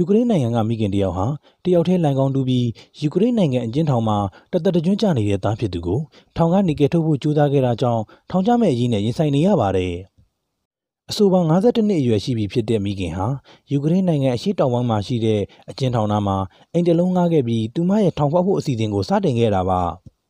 ယူကရိန်းနိုင်ငံကမိခင်တယောက်ဟာတယောက်တည်းလန်ကောင်တူပြီးယူကရိန်းနိုင်ငံအကျဉ်းထောင်မှာတသက်တကျွန်းကျနေတဲ့သားဖြစ်သူကို ထောင်ကနေကယ်ထုတ်ဖို့ကြိုးစားခဲ့တာကြောင့်ထောင်ကျမဲ့အရေးနဲ့ရင်ဆိုင်နေရပါတယ်။အဆိုပါ52နှစ်အရွယ်ရှိပြီဖြစ်တဲ့မိခင်ဟာယူကရိန်းနိုင်ငံအရှေ့တောင်ပိုင်းမှာရှိတဲ့အကျဉ်းထောင်နာမှာအိမ်တလုံးငှားခဲ့ပြီးသူမရဲ့ထောင်ဖောက်ဖို့အစီအစဉ်ကိုစတင်ခဲ့တာပါ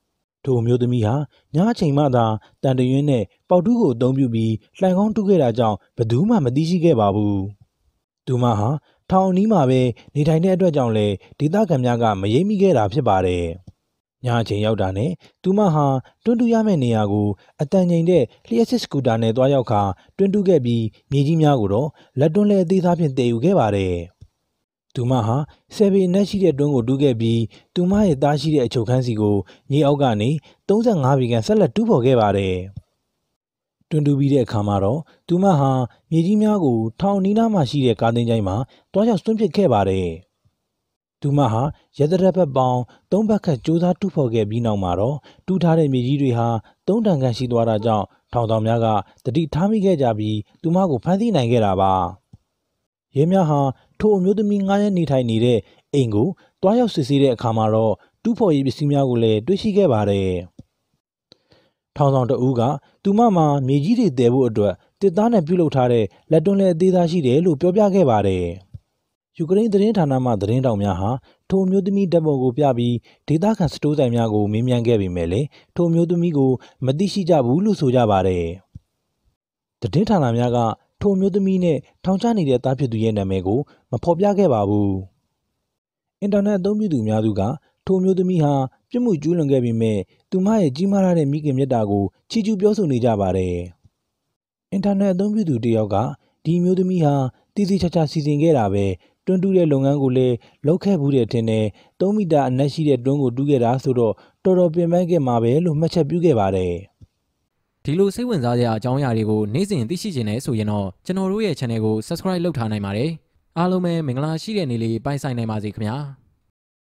။ထိုမျိုးသမီးဟာညအချိန်မှသာတန်တရွင်းနဲ့ပေါတူးကိုအသုံးပြုပြီးလှန်ကောင်းတူးခဲ့တာကြောင့်ဘယ်သူမှမသိရှိခဲ့ပါဘူး။သူမဟာထောင်အနီးမှာပဲနေထိုင်တဲ့အတွက်ကြောင့်လည်းဒေသခံများကမယိမ့်မိခဲ့တာဖြစ်ပါတယ်။ညအချိန်ရောက်တာနဲ့သူမဟာတွန်းတူရမယ့်နေရာကိုအတန်ငိန်တဲ့လျှက်စစ်စကူတာနဲ့တွားရောက်ခါတွန်းတူခဲ့ပြီးမြေကြီးများကိုတော့လက်တွန်းလဲအသေးစားဖြင့်တည်ယူခဲ့ပါတယ်။သူမဟာဆယ်ပေနက်ရှိတဲ့တွန်းကိုတူးခဲ့ပြီးသူမရဲ့သားရှိတဲ့အချုပ်ခန်းစီကိုမြေအောက်ကနေ35ပေကန်ဆက်လက်တူးဖော်ခဲ့ပါတယ်။တွင်တူပြီးတဲ့အခါမှာတော့သူမဟာမြေကြီးများကို ထောင်နီးနားမှာရှိတဲ့ကားသင်ချိုင်းမှာတွားရောက်ဆွန့်ပစ်ခဲ့ပါတယ်။သူမဟာရသရက်ဘက်ပေါင်းသုံးဘက်ခတ်ကြိုးစားတူဖော်ခဲ့ပြီးနောက်မှာတော့တူထားတဲ့မြေကြီးတွေဟာသုံးတန်ခန့်ရှိသွားတာကြောင့်ထောင်ဆောင်များကတတိထားမိခဲ့ကြပြီးသူမကိုဖမ်းဆီးနိုင်ခဲ့တာပါ။ရဲများဟာထိုအမျိုးသမီး9ရက်နေထိုင်နေတဲ့အိမ်ကိုတွားရောက်စစ်ဆေးတဲ့အခါမှာတော့တူဖော်ရေးပစ္စည်းများကိုလည်းတွေ့ရှိခဲ့ပါတယ်။ထောင်ဆောင်တဦးကသူမမှာမြေကြီးတွေတည်ဖို့အတွက်တစ်သားနဲ့ပြုလုပ်ထားတဲ့လက်တွန်းလက်အသေးစားရှိတယ်လို့ပြောပြခဲ့ပါတယ်။ယူကရိန်းသတင်းဌာနမှသတင်းတောင်များဟာထိုမျိုးသမီးဓာတ်ပုံကိုပြပြီးဒေသခံစတိုးဆိုင်များကိုမေးမြန်းခဲ့ပေမဲ့လည်းထိုမျိုးသမီးကိုမသိရှိကြဘူးလို့ဆိုကြပါတယ်။သတင်းဌာနများကထိုမျိုးသမီးနဲ့ထောင်ချနေတဲ့တားဖြစ်သူရဲ့နာမည်ကိုမဖော်ပြခဲ့ပါဘူး။အင်တာနက်အသုံးပြုသူများစုကထိုမျိုးသမီးဟာပြစ်မှုကျူးလွန်ခဲ့ပေမယ့်သူမရဲ့ကြီးမားလှတဲ့မိခင်မေတ္တာကိုချီးကျူးပြောဆိုနေကြပါတယ်။အင်တာနက်အသုံးပြုသူတစ်ယောက်ကဒီအမျိုးသမီးဟာသေသေချာချာစီစဉ်ခဲ့တာပဲ၊တွင်းတူးတဲ့လုပ်ငန်းကိုလည်းလုပ်ခဲ့ဖူးတယ်ထင်တယ်၊၃မီတာအနက်ရှိတဲ့တွင်းကိုတူးခဲ့တာဆိုတော့တော်တော်ပင်ပန်းခဲ့မှာပဲလို့မှတ်ချက်ပြုခဲ့ပါတယ်။ဒီလိုစိတ်ဝင်စားစရာအကြောင်းအရာတွေကိုနေ့စဉ်သိရှိချင်တယ်ဆိုရင်တော့ကျွန်တော်တို့ရဲ့ Channel ကို Subscribe လုပ်ထားနိုင်ပါတယ်။အားလုံးပဲမင်္ဂလာရှိတဲ့နေ့လေးပိုင်ဆိုင်နိုင်ပါစေခင်ဗျာ။